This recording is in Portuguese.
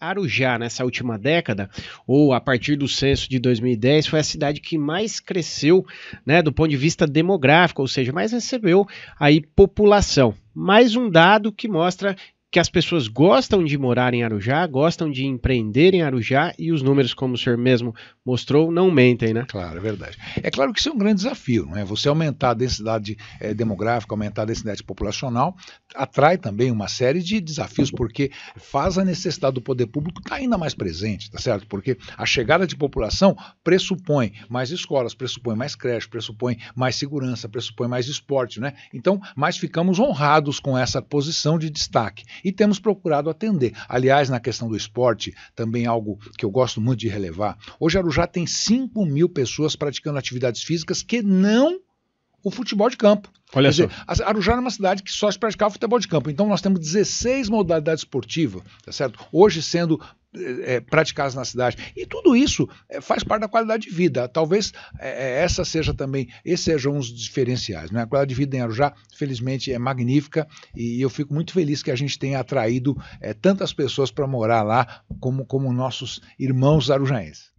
Arujá, nessa última década, ou a partir do censo de 2010, foi a cidade que mais cresceu né, do ponto de vista demográfico, ou seja, mais recebeu aí população. Mais um dado que mostra que as pessoas gostam de morar em Arujá, gostam de empreender em Arujá e os números, como o senhor mesmo mostrou, não mentem, né? Claro, é verdade. É claro que isso é um grande desafio, não é? Você aumentar a densidade é, demográfica, aumentar a densidade populacional, atrai também uma série de desafios, porque faz a necessidade do poder público estar tá ainda mais presente, tá certo? Porque a chegada de população pressupõe mais escolas, pressupõe mais creche, pressupõe mais segurança, pressupõe mais esporte, né? Então, mas ficamos honrados com essa posição de destaque e temos procurado atender. Aliás, na questão do esporte, também algo que eu gosto muito de relevar: hoje Arujá tem 5 mil pessoas praticando atividades físicas que não o futebol de campo. Olha Quer só. Dizer, Arujá é uma cidade que só se praticava futebol de campo. Então nós temos 16 modalidades esportivas, tá certo? Hoje sendo é, praticadas na cidade. E tudo isso é, faz parte da qualidade de vida. Talvez é, essa seja também, esses sejam diferenciais. Né? A qualidade de vida em Arujá, felizmente, é magnífica e eu fico muito feliz que a gente tenha atraído tantas pessoas para morar lá como, como nossos irmãos arujaenses.